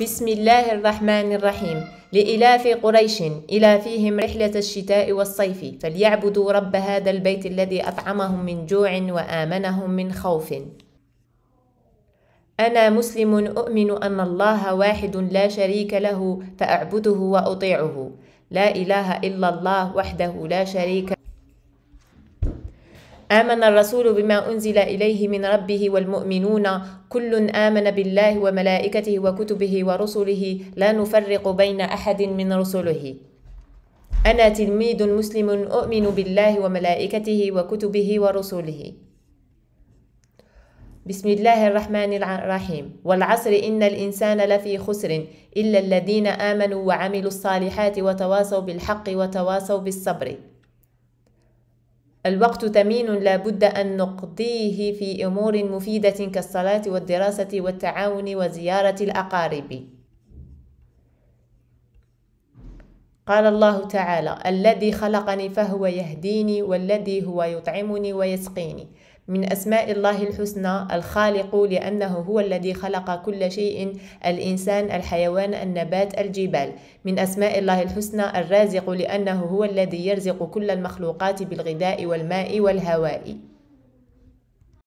بسم الله الرحمن الرحيم لإلاف قريش إلى فيهم رحلة الشتاء والصيف فليعبدوا رب هذا البيت الذي أطعمهم من جوع وآمنهم من خوف أنا مسلم أؤمن أن الله واحد لا شريك له فأعبده وأطيعه لا إله إلا الله وحده لا شريك آمن الرسول بما أنزل إليه من ربه والمؤمنون كل آمن بالله وملائكته وكتبه ورسله لا نفرق بين أحد من رسله أنا تلميذ مسلم أؤمن بالله وملائكته وكتبه ورسله بسم الله الرحمن الرحيم والعصر إن الإنسان لفي خسر إلا الذين آمنوا وعملوا الصالحات وتواصوا بالحق وتواصوا بالصبر الوقت ثمين لا بد أن نقضيه في أمور مفيدة كالصلاة والدراسة والتعاون وزيارة الأقارب قال الله تعالى الذي خلقني فهو يهديني والذي هو يطعمني ويسقيني من أسماء الله الحسنى الخالق لأنه هو الذي خلق كل شيء الإنسان الحيوان النبات الجبال من أسماء الله الحسنى الرازق لأنه هو الذي يرزق كل المخلوقات بالغذاء والماء والهواء